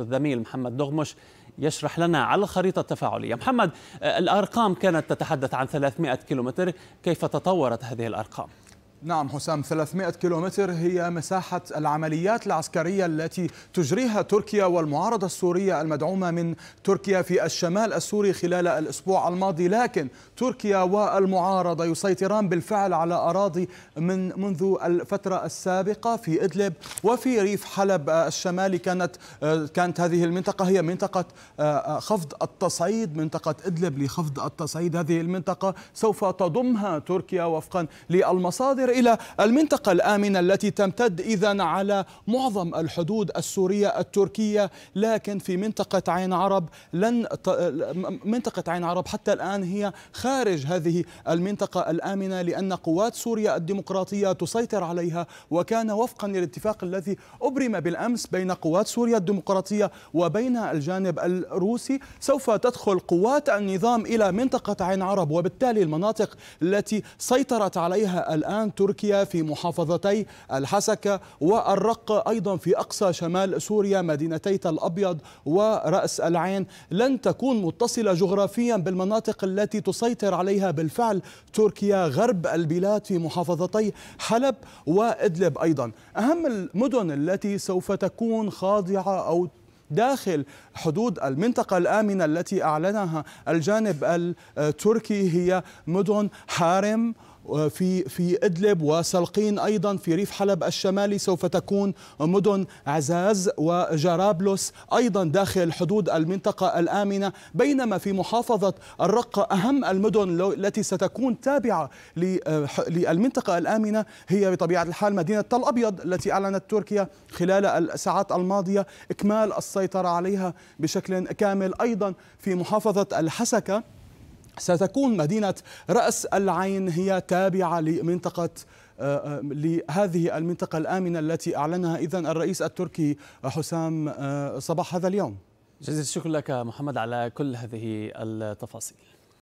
الزميل محمد دغمش يشرح لنا على الخريطة التفاعلية محمد آه، الأرقام كانت تتحدث عن 300 كيلومتر كيف تطورت هذه الأرقام؟ نعم حسام 300 كيلومتر هي مساحة العمليات العسكرية التي تجريها تركيا والمعارضة السورية المدعومة من تركيا في الشمال السوري خلال الأسبوع الماضي لكن تركيا والمعارضة يسيطران بالفعل على أراضي من منذ الفترة السابقة في إدلب وفي ريف حلب الشمالي كانت كانت هذه المنطقة هي منطقة خفض التصعيد منطقة إدلب لخفض التصعيد هذه المنطقة سوف تضمها تركيا وفقا للمصادر إلى المنطقة الآمنة التي تمتد إذا على معظم الحدود السورية التركية لكن في منطقة عين عرب لن ت... منطقة عين عرب حتى الآن هي خارج هذه المنطقة الآمنة لأن قوات سوريا الديمقراطية تسيطر عليها وكان وفقا للاتفاق الذي أبرم بالأمس بين قوات سوريا الديمقراطية وبين الجانب الروسي سوف تدخل قوات النظام إلى منطقة عين عرب وبالتالي المناطق التي سيطرت عليها الآن تركيا في محافظتي الحسكة والرقة أيضا في أقصى شمال سوريا مدينتي تل أبيض ورأس العين لن تكون متصلة جغرافيا بالمناطق التي تسيطر عليها بالفعل تركيا غرب البلاد في محافظتي حلب وإدلب أيضا أهم المدن التي سوف تكون خاضعة أو داخل حدود المنطقة الآمنة التي أعلنها الجانب التركي هي مدن حارم في في ادلب وسلقين ايضا في ريف حلب الشمالي سوف تكون مدن عزاز وجرابلس ايضا داخل حدود المنطقه الامنه بينما في محافظه الرقه اهم المدن التي ستكون تابعه للمنطقه الامنه هي بطبيعه الحال مدينه تل ابيض التي اعلنت تركيا خلال الساعات الماضيه اكمال السيطره عليها بشكل كامل ايضا في محافظه الحسكه ستكون مدينة رأس العين هي تابعة لمنطقة آه، آه، لهذه المنطقة الآمنة التي أعلنها إذا الرئيس التركي حسام آه، صباح هذا اليوم جزيل الشكر لك محمد على كل هذه التفاصيل